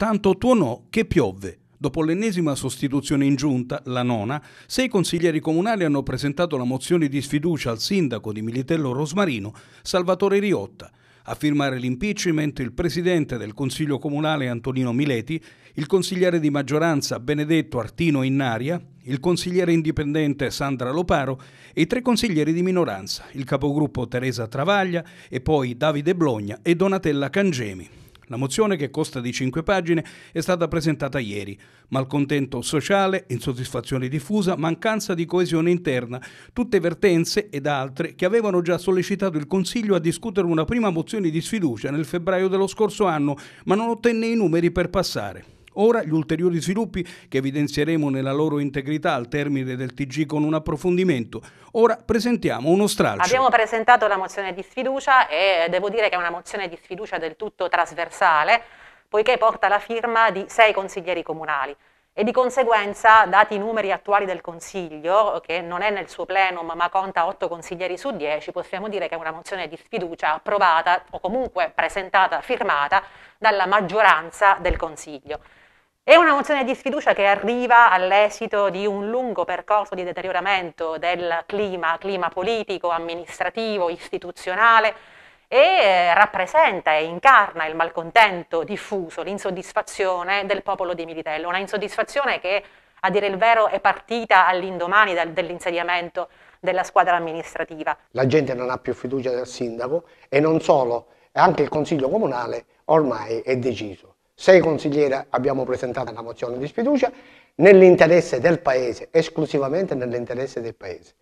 tanto tuonò che piove. Dopo l'ennesima sostituzione in giunta, la nona, sei consiglieri comunali hanno presentato la mozione di sfiducia al sindaco di Militello Rosmarino, Salvatore Riotta. A firmare l'impeachment il presidente del Consiglio Comunale Antonino Mileti, il consigliere di maggioranza Benedetto Artino Innaria, il consigliere indipendente Sandra Loparo e i tre consiglieri di minoranza, il capogruppo Teresa Travaglia e poi Davide Blogna e Donatella Cangemi. La mozione, che costa di 5 pagine, è stata presentata ieri. Malcontento sociale, insoddisfazione diffusa, mancanza di coesione interna, tutte vertenze ed altre che avevano già sollecitato il Consiglio a discutere una prima mozione di sfiducia nel febbraio dello scorso anno, ma non ottenne i numeri per passare. Ora gli ulteriori sviluppi che evidenzieremo nella loro integrità al termine del TG con un approfondimento. Ora presentiamo uno stralcio. Abbiamo presentato la mozione di sfiducia e devo dire che è una mozione di sfiducia del tutto trasversale poiché porta la firma di sei consiglieri comunali e di conseguenza, dati i numeri attuali del Consiglio, che non è nel suo plenum ma conta 8 consiglieri su 10, possiamo dire che è una mozione di sfiducia approvata o comunque presentata, firmata dalla maggioranza del Consiglio. È una mozione di sfiducia che arriva all'esito di un lungo percorso di deterioramento del clima, clima politico, amministrativo, istituzionale, e eh, rappresenta e incarna il malcontento diffuso, l'insoddisfazione del popolo di Militello, una insoddisfazione che a dire il vero è partita all'indomani dell'insediamento della squadra amministrativa. La gente non ha più fiducia del sindaco e non solo, anche il Consiglio Comunale ormai è deciso. Sei consiglieri abbiamo presentato una mozione di sfiducia nell'interesse del Paese, esclusivamente nell'interesse del Paese.